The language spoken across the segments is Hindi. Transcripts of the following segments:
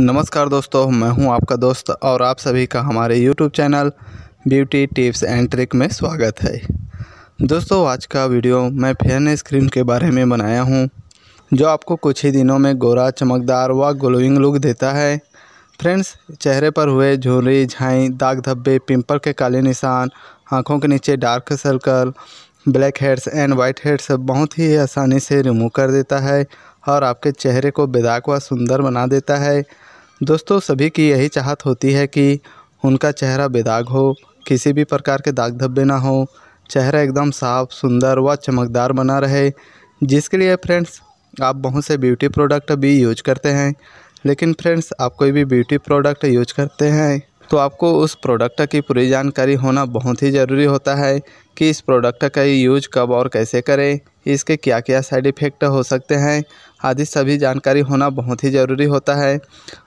नमस्कार दोस्तों मैं हूं आपका दोस्त और आप सभी का हमारे YouTube channel beauty tips and trick में स्वागत है दोस्तों आज का वीडियो मैं फेयरनेस क्रीम के बारे में बनाया हूं जो आपको कुछ ही दिनों में गोरा चमकदार व ग्लोइंग लुक देता है फ्रेंड्स चेहरे पर हुए झुर्री झाई दाग धब्बे पिंपल के काले निशान आँखों के नीचे dark circle black heads and white heads बहुत ही आसानी से रिमूव कर देता है और आपके चेहरे को बेदाग व सुंदर बना देता है दोस्तों सभी की यही चाहत होती है कि उनका चेहरा बेदाग हो किसी भी प्रकार के दाग धब्बे ना हो चेहरा एकदम साफ सुंदर व चमकदार बना रहे जिसके लिए फ्रेंड्स आप बहुत से ब्यूटी प्रोडक्ट भी यूज करते हैं लेकिन फ्रेंड्स आप कोई भी ब्यूटी प्रोडक्ट यूज करते हैं तो आपको उस प्रोडक्ट की पूरी जानकारी होना बहुत ही ज़रूरी होता है कि इस प्रोडक्ट का यूज कब और कैसे करें इसके क्या क्या साइड इफ़ेक्ट हो सकते हैं आदि सभी जानकारी होना बहुत ही ज़रूरी होता है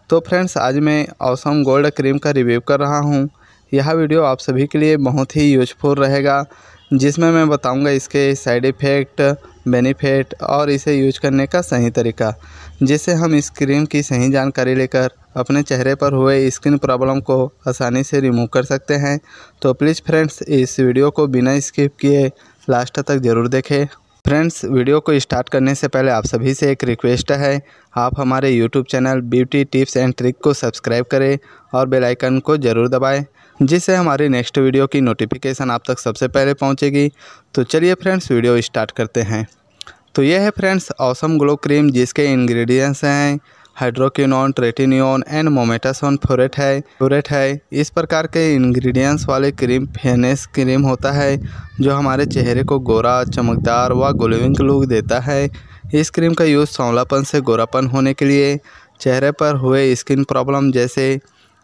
तो फ्रेंड्स आज मैं औसम गोल्ड क्रीम का रिव्यू कर रहा हूँ यह वीडियो आप सभी के लिए बहुत ही यूजफुल रहेगा जिसमें मैं बताऊंगा इसके साइड इफ़ेक्ट बेनिफिट और इसे यूज करने का सही तरीका जिससे हम इस क्रीम की सही जानकारी लेकर अपने चेहरे पर हुए स्किन प्रॉब्लम को आसानी से रिमूव कर सकते हैं तो प्लीज़ फ्रेंड्स इस वीडियो को बिना स्किप किए लास्ट तक ज़रूर देखें फ्रेंड्स वीडियो को स्टार्ट करने से पहले आप सभी से एक रिक्वेस्ट है आप हमारे YouTube channel beauty tips and trick को सब्सक्राइब करें और बेल आइकन को ज़रूर दबाएं जिससे हमारी नेक्स्ट वीडियो की नोटिफिकेशन आप तक सबसे पहले पहुंचेगी तो चलिए फ्रेंड्स वीडियो स्टार्ट करते हैं तो यह है फ्रेंड्स औसम ग्लो क्रीम जिसके इन्ग्रीडियंट्स हैं hydroquinone tretinoin and mometasone furoate है फोरेट है इस प्रकार के इंग्रेडिएंट्स वाले क्रीम फेनेस क्रीम होता है जो हमारे चेहरे को गोरा चमकदार व ग्लोविंग लुक देता है इस क्रीम का यूज़ सौलापन से गोरापन होने के लिए चेहरे पर हुए स्किन प्रॉब्लम जैसे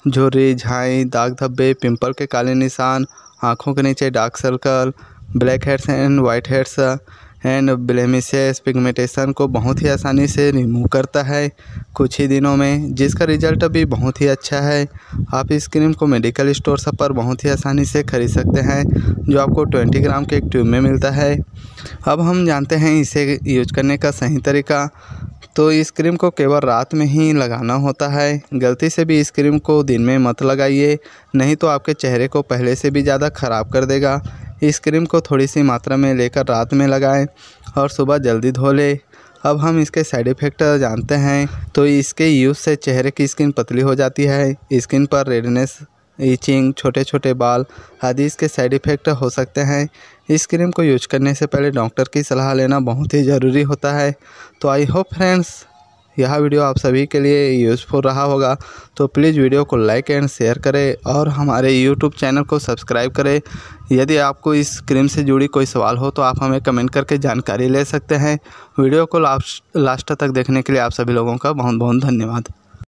झुर्री झाई दाग धब्बे पिंपल के काले निशान आँखों के नीचे dark circle black heads and white heads and blemishes pigmentation को बहुत ही आसानी से रिमूव करता है कुछ ही दिनों में जिसका रिज़ल्ट अभी बहुत ही अच्छा है आप इस क्रीम को मेडिकल स्टोर सब पर बहुत ही आसानी से खरीद सकते हैं जो आपको 20 ग्राम के एक ट्यूब में मिलता है अब हम जानते हैं इसे यूज करने का सही तरीका तो इस क्रीम को केवल रात में ही लगाना होता है गलती से भी इस क्रीम को दिन में मत लगाइए नहीं तो आपके चेहरे को पहले से भी ज़्यादा ख़राब कर देगा इस क्रीम को थोड़ी सी मात्रा में लेकर रात में लगाएं और सुबह जल्दी धो लें अब हम इसके साइड इफ़ेक्ट जानते हैं तो इसके यूज़ से चेहरे की स्किन पतली हो जाती है स्किन पर रेडनेस ईचिंग छोटे छोटे बाल आदि इसके साइड इफ़ेक्ट हो सकते हैं इस क्रीम को यूज करने से पहले डॉक्टर की सलाह लेना बहुत ही ज़रूरी होता है तो आई होप फ्रेंड्स यह वीडियो आप सभी के लिए यूज़फुल रहा होगा तो प्लीज़ वीडियो को लाइक एंड शेयर करें और हमारे यूट्यूब चैनल को सब्सक्राइब करें यदि आपको इस क्रीम से जुड़ी कोई सवाल हो तो आप हमें कमेंट करके जानकारी ले सकते हैं वीडियो को लास्ट तक देखने के लिए आप सभी लोगों का बहुत बहुत धन्यवाद